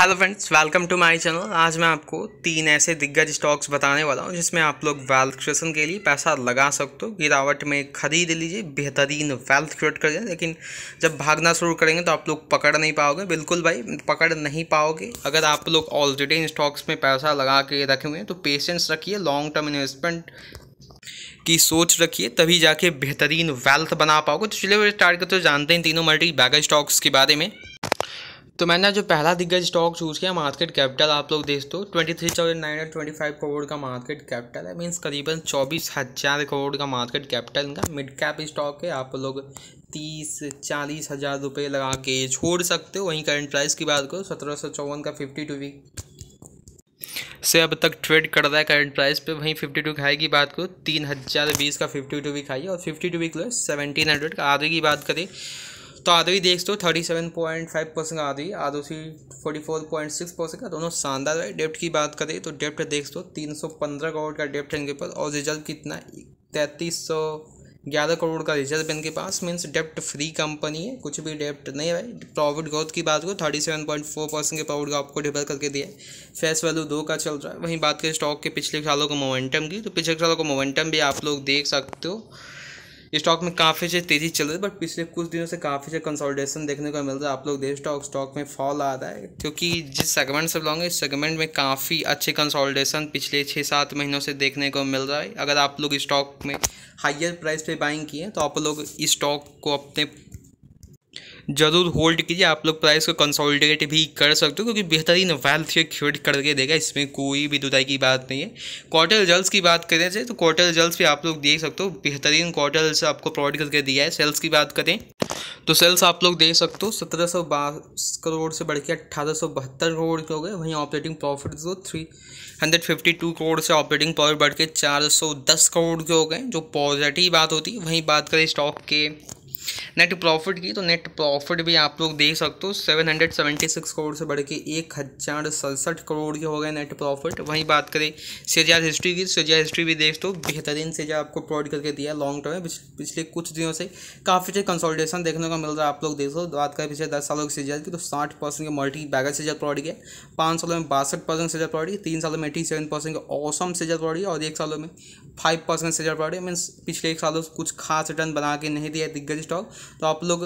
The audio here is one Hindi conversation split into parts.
hello friends welcome to my channel आज मैं आपको तीन ऐसे दिग्गज स्टॉक्स बताने वाला हूँ जिसमें आप लोग वेल्थ क्रिएशन के लिए पैसा लगा सकते हो गिरावट में खरीद लीजिए बेहतरीन वेल्थ क्रिएट करिए लेकिन जब भागना शुरू करेंगे तो आप लोग पकड़ नहीं पाओगे बिल्कुल भाई पकड़ नहीं पाओगे अगर आप लोग ऑलरेडी इन स्टॉक्स में पैसा लगा के रखे हुए हैं तो पेशेंस रखिए लॉन्ग टर्म इन्वेस्टमेंट की सोच रखिए तभी जाके बेहतरीन वेल्थ बना पाओगे तो चलिए टारगेट तो जानते हैं तीनों मल्टी बैगर स्टॉक्स के बारे में तो मैंने जो पहला दिग्गज स्टॉक चूज़ किया मार्केट कैपिटल आप लोग देख दो twenty three thousand nine twenty five crore का मार्केट कैपिटल है मीन्स करीबन चौबीस हज़ार करोड़ का मार्केट कैपिटल इनका मिड कैप स्टॉक है आप लोग तीस चालीस हज़ार रुपये लगा के छोड़ सकते हो वहीं करंट प्राइस की बात करो सत्रह सौ चौवन का फिफ्टी टू वी से अब तक ट्रेड कर रहा है करंट प्राइस पे वहीं फिफ्टी टू खाई की बात करो तीन हज़ार बीस का फिफ्टी टू वी खाई और fifty two week low seventeen hundred का आधे की बात करें तो ही देख दो thirty seven point five percent आदवी सी forty four point six percent का दोनों शानदार है डेप्ट की बात करें तो डेप्ट देख दो तो तीन सौ पंद्रह करोड़ का डेप्ट है इनके पास और रिजर्व कितना तैंतीस सौ ग्यारह करोड़ का रिजर्व इनके पास मीन्स डेप्ट फ्री कंपनी है कुछ भी डेप्ट नहीं है प्रॉफिट ग्रोथ की बात करो thirty seven point four percent के प्रॉफिट का आपको डिबर करके दिया है फेस वैल्यू दो का चल रहा है वहीं बात करें स्टॉक के पिछले सालों के मोमेंटम की तो पिछले सालों का मोमेंटम भी आप लोग देख सकते हो स्टॉक में काफ़ी से तेज़ी चल रही है बट पिछले कुछ दिनों से काफ़ी से कंसोलिडेशन देखने को मिल रहा है आप लोग देख स्टॉक स्टॉक में फॉल आ रहा है क्योंकि जिस सेगमेंट से बिलोंग इस सेगमेंट में काफ़ी अच्छे कंसोलिडेशन पिछले छः सात महीनों से देखने को मिल रहा है अगर आप लोग स्टॉक में हाइयर प्राइस पे बाइंग किए तो आप लोग इस स्टॉक को अपने ज़रूर होल्ड कीजिए आप लोग प्राइस को कंसोलिडेट भी कर सकते हो क्योंकि बेहतरीन वेल्थ ये क्रिएट करके देगा इसमें कोई भी दुदाई की बात नहीं है क्वार्टर रिजल्ट की बात करें तो क्वार्टर रिजल्ट भी आप लोग देख सकते हो बेहतरीन क्वार्टर रिजल्ट आपको प्रोवाइड करके दिया है सेल्स की बात करें तो सेल्स आप लोग देख सकते हो सत्रह सौ करोड़ से बढ़ के अट्ठारह सौ बहत्तर करोड़ के हो गए वहीं ऑपरेटिंग प्रॉफिट जो three hundred fifty two crore से ऑपरेटिंग प्रॉफिट बढ़ के चार सौ दस करोड़ के हो गए जो पॉजिटिव बात होती है वहीं बात करें स्टॉक के नेट प्रॉफिट की तो नेट प्रॉफिट भी आप लोग देख सकते हो seven hundred seventy six crore से बढ़ के एक हज़ार सड़सठ करोड़ के हो गए नेट प्रॉफिट वहीं बात करें सेजा हिस्ट्री की सेजा हिस्ट्री भी देख दो तो बेहतरीन सेजा आपको प्रोवाइड करके दिया लॉन्ग टर्म में पिछले कुछ दिनों से काफ़ी से कंसोलिडेशन देखने को मिल रहा है आप लोग देख दो बात करें पिछले दस सालों की शेजार की तो साठ परसेंट के मल्टी बैगर शेजार प्रोवाइड किया पाँच सालों में बासठ परसेंट शेजार प्रोवाइड किया तीन सालों में एटी सेवन परसेंट के औसम शेजार प्रोवाइड किया और एक सालों में फाइव परसेंट शेजार प्रोवाइड किया मीन्स पिछले एक सालों से कुछ खास रिटर्न बना के नहीं दिया दिग्गज स्टॉक तो आप लोग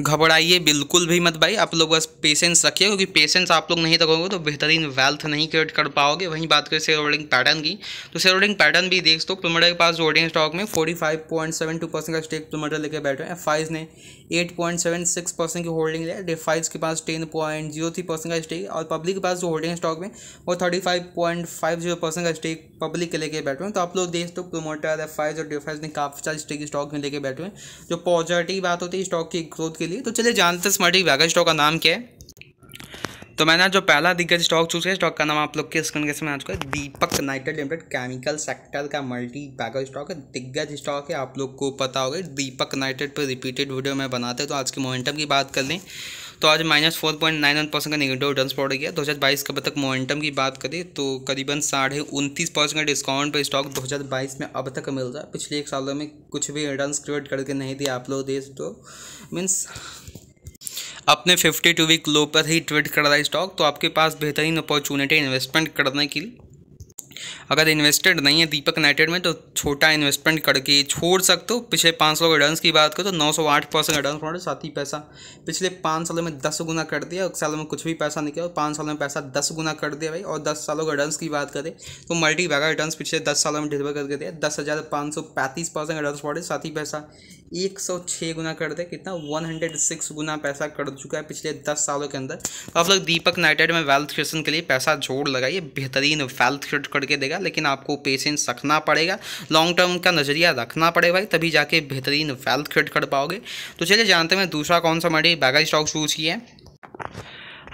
घबराइए बिल्कुल भी मत भाई आप लोग बस पेशेंस रखिए क्योंकि पेशेंस आप लोग नहीं रखोगे तो बेहतरीन वेल्थ नहीं क्रिएट कर पाओगे वहीं बात करें शेयर होल्डिंग पैटर्न की तो शेयर होल्डिंग पैटर्न भी देख दो प्रोमोटर के पास होल्डिंग स्टॉक में forty five point seven two percent का स्टेक प्रोमोटर लेकर बैठे हैं फाइज ने eight point seven six percent की होल्डिंग लिया डिफाइज के पास ten point zero three percent का स्टेक और पब्लिक के पास जो होल्डिंग स्टॉक में वो thirty five point five zero percent का स्टेक पब्लिक के लेके बैठे हैं तो आप लोग देख दो प्रोमोटर एफ और डिफाइज ने काफ़ी सारे स्टेक स्टॉक में लेके बैठे हैं जो पॉजिटिव बात होती है स्टॉक की ग्रोथ के लिए तो चलिए जानते हैं स्मार्टी व्यागा स्टॉक का नाम क्या है तो मैंने जो पहला दिग्गज स्टॉक चूज किया स्टॉक का नाम आप लोग के स्क्रीन के समय आ चुका है Deepak Nitrite limited chemical sector का मल्टी बैगर स्टॉक है दिग्गज स्टॉक है आप लोग को पता होगा दीपक नाइटेड पर रिपीटेड वीडियो में बनाते हैं तो आज के मोमेंटम की बात कर लें तो आज minus four point nine one percent का निगेटिव रिटर्न पड़ गया दो हज़ार बाईस का तक मोमेंटम की बात करें तो करीबन साढ़े उनतीस परसेंट का डिस्काउंट पर स्टॉक दो हज़ार बाईस में अब तक मिल रहा है पिछले एक सालों में कुछ भी रिटर्न क्रिएट करके नहीं दिया आप लोग देश तो मीन्स अपने फिफ्टी टू वीक लो पर ही ट्रेड कर रहा है स्टॉक तो आपके पास बेहतरीन अपॉर्चुनिटी इन्वेस्टमेंट करने के लिए अगर इन्वेस्टेड नहीं है दीपक नाइटेड में तो छोटा इन्वेस्टमेंट करके छोड़ सकते हो पिछले पाँच सौ रिटर्न की बात करो तो नौ सौ आठ परसेंट रिटर्न पड़े साथ ही पैसा पिछले पाँच सालों में दस गुना कर दिया एक सालों में कुछ भी पैसा निकला पाँच सालों में पैसा दस गुना कर दिया भाई और दस सालों के रिटर्न की बात करें तो मल्टी बैगा रिटर्न पिछले दस सालों में डिलीवर करके दिया दस हज़ार पाँच सौ पैंतीस परसेंट रिटर्न पड़े साथ ही पैसा एक सौ छः गुना कर दे कितना वन हंड्रेड सिक्स गुना पैसा कर चुका है पिछले दस सालों के अंदर तो आप लोग दीपक नाइटेड में वेल्थ क्रिएशन के लिए पैसा जोड़ लगाइए बेहतरीन वेल्थ क्रिएट करके देगा लेकिन आपको पेशेंस रखना पड़ेगा लॉन्ग टर्म का नज़रिया रखना पड़ेगा भाई तभी जाके बेहतरीन वेल्थ क्रिएट कर पाओगे तो चलिए जानते हैं दूसरा कौन सा मंडी बैगा स्टॉक चूज किया है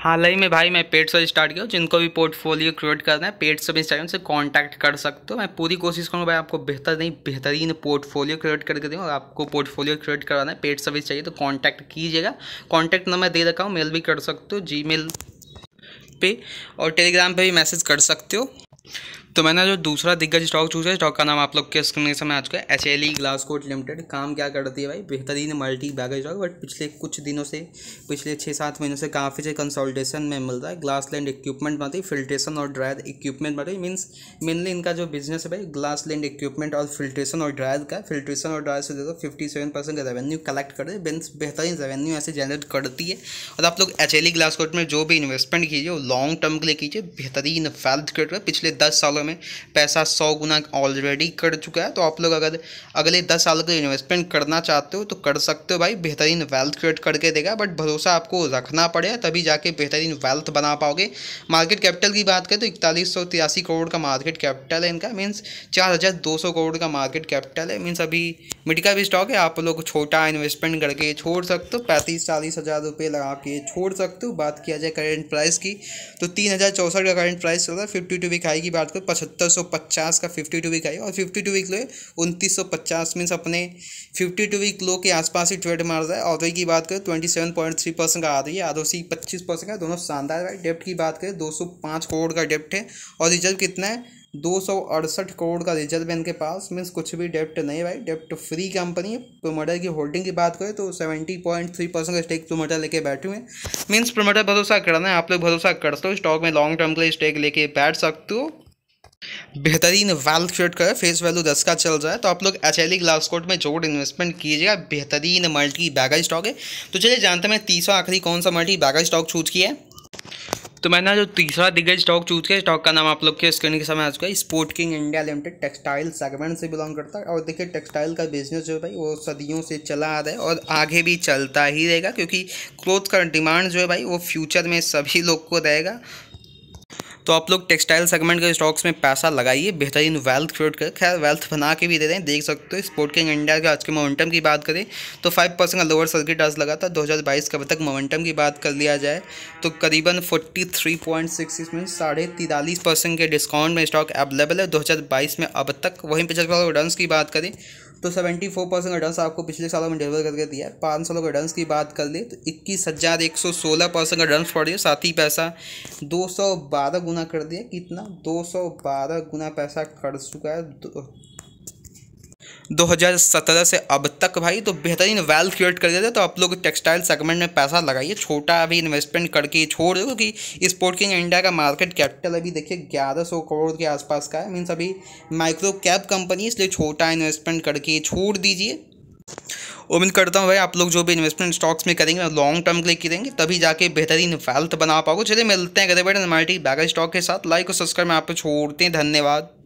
हाल ही में भाई मैं पेड सर्च स्टार्ट किया जिनको भी पोर्टफोलियो क्रिएट करना है पेड सर्च इंस्टाग्राम से कांटेक्ट कर सकते हो मैं पूरी कोशिश करूँगा भाई आपको बेहतर नहीं बेहतरीन पोर्टफोलियो क्रिएट करके दूँगा और आपको पोर्टफोलियो क्रिएट करवाना है पेड सर्विस चाहिए तो कॉन्टैक्ट कीजिएगा कॉन्टैक्ट नंबर दे रखा हूँ मेल भी कर सकते हो जी पे और टेलीग्राम पर भी मैसेज कर सकते हो तो मैंने जो दूसरा दिग्गज स्टॉक चूज है स्टॉक का नाम आप लोग के स्क्रीन समय आ चुका है H L E Glascoat limited काम क्या करती है भाई बेहतरीन मल्टी बैग स्टॉक बट पिछले कुछ दिनों से पिछले छः सात महीनों से काफ़ी से कंसल्टेशन में मिल रहा है ग्लास लैंड इक्विपमेंट बनाती फिल्ट्रेशन और ड्रायर इक्विपमेंट बनाती मीन्स मेनली इनका जो बिजनेस है भाई ग्लास लैंड इक्विपमेंट और फिल्ट्रेशन और ड्रायर का फिल्ट्रेशन और ड्रायर से ज़्यादा फिफ्टी सेवन परसेंट का रेवेन्यू कलेक्ट कर मीन्स बेहतरीन रेवेन्यू ऐसे जनरेट करती है और आप लोग एच एल ई ग्लासकोट में जो भी इन्वेस्टमेंट कीजिए वो लॉन्ग टर्म के लिए कीजिए बेहतरीन वेल्थ क्रिएट पिछले दस सालों होगा में पैसा सौ गुना ऑलरेडी कर चुका है तो आप लोग अगर अगले दस साल का इन्वेस्टमेंट करना चाहते हो तो कर सकते हो भाई बेहतरीन वेल्थ क्रिएट करके देगा बट भरोसा आपको रखना पड़ेगा तभी जाके बेहतरीन वेल्थ बना पाओगे मार्केट कैपिटल की बात करें तो इकतालीस सौ तिरासी करोड़ का मार्केट कैपिटल है इनका मीन्स चार हज़ार दो सौ करोड़ का मार्केट कैपिटल है मीन्स अभी मिटका भी स्टॉक है आप लोग छोटा इन्वेस्टमेंट करके छोड़ सकते हो पैंतीस चालीस हज़ार रुपये लगा के छोड़ सकते हो बात किया जाए करेंट प्राइस की तो तीन हज़ार चौंसठ का करेंट प्राइस चल रहा है फिफ्टी टू वीक हाई की बात करो पचहत्तर सौ पचास का फिफ्टी टू वीक आई और फिफ्टी टू वीक लो उनतीस सौ पचास मीन्स अपने फिफ्टी टू वीक लो के आसपास ही ट्रेड मार रहा है वही की बात करें twenty seven point three percent का आ रही है सी पच्चीस परसेंट का दोनों शानदार है डेप्ट की बात करें दो सौ पाँच करोड़ का डेप्ट है और रिजल्ट कितना है दो सौ अड़सठ करोड़ का रिजल्ट बैंक के पास मीन्स कुछ भी डेप्ट नहीं भाई डेप्ट फ्री कंपनी है प्रोमोटर की होल्डिंग की बात करें तो सेवेंटी पॉइंट थ्री परसेंट का स्टेक प्रोमोटर लेके बैठे हुए हैं मीन्स प्रोमोटर भरोसा करना है आप लोग भरोसा करते हो स्टॉक में लॉन्ग टर्म के लिए स्टेक लेके बैठ सकते हो बेहतरीन वेल्थ क्रिएट कर फेस वैल्यू दस का चल रहा है तो आप लोग एच एल कोट में जोड़ इन्वेस्टमेंट कीजिएगा बेहतरीन मल्टी बैगा स्टॉक है तो चलिए जानते हैं मैं तीसरा आखिरी कौन सा मल्टी बैगा स्टॉक चूज किया है तो मैंने जो तीसरा दिग्गज स्टॉक चूज किया स्टॉक का नाम आप लोग के स्क्रीन के समय आ चुका है Sportking India limited textile segment से बिलोंग करता है और देखिए टेक्सटाइल का बिजनेस जो है भाई वो सदियों से चला आ रहा है और आगे भी चलता ही रहेगा क्योंकि क्लोथ का डिमांड जो है भाई वो फ्यूचर में सभी लोग को रहेगा तो आप लोग टेक्सटाइल सेगमेंट के स्टॉक्स में पैसा लगाइए बेहतरीन वेल्थ क्रिएट कर खैर वेल्थ बना के भी दे रहे हैं देख सकते हो स्पोर्ट किंग इंडिया के आज के मोमेंटम की बात करें तो फाइव परसेंट का लोअर सर्किट आज लगा था दो हज़ार बाईस का तक मोमेंटम की बात कर लिया जाए तो करीबन फोर्टी थ्री पॉइंट सिक्स इसमें साढ़े तिरालीस परसेंट के डिस्काउंट में स्टॉक अवेलेबल है दो हज़ार बाईस में अब तक वहीं पर जब रिटर्न की बात करें तो सेवेंटी फोर परसेंट रिटर्न आपको पिछले सालों में डिलीवर करके दिया है पाँच सालों के रिटर्न की बात कर ले तो इक्कीस हज़ार एक सौ सोलह परसेंट का रिटर्न पड़ दिया साथ ही पैसा दो सौ बारह गुना कर दिया कितना दो सौ बारह गुना पैसा कर चुका है 2017 से अब तक भाई तो बेहतरीन वेल्थ क्रिएट कर देते तो आप लोग टेक्सटाइल सेगमेंट में पैसा लगाइए छोटा अभी इन्वेस्टमेंट करके छोड़ दो क्योंकि स्पोर्ट किंग इंडिया का मार्केट कैपिटल अभी देखिए ग्यारह सौ करोड़ के आसपास का है मीन्स अभी माइक्रो कैप कंपनी इसलिए छोटा इन्वेस्टमेंट करके छोड़ दीजिए उम्मीद करता हूँ भाई आप लोग जो भी इन्वेस्टमेंट स्टॉक्स में करेंगे लॉन्ग टर्म के लिए करेंगे तभी जाके बेहतरीन वेल्थ बना पाओगे चलिए मिलते हैं गरे बेटे मल्टी बैगर स्टॉक के साथ लाइक और सब्सक्राइब में आप छोड़ते हैं धन्यवाद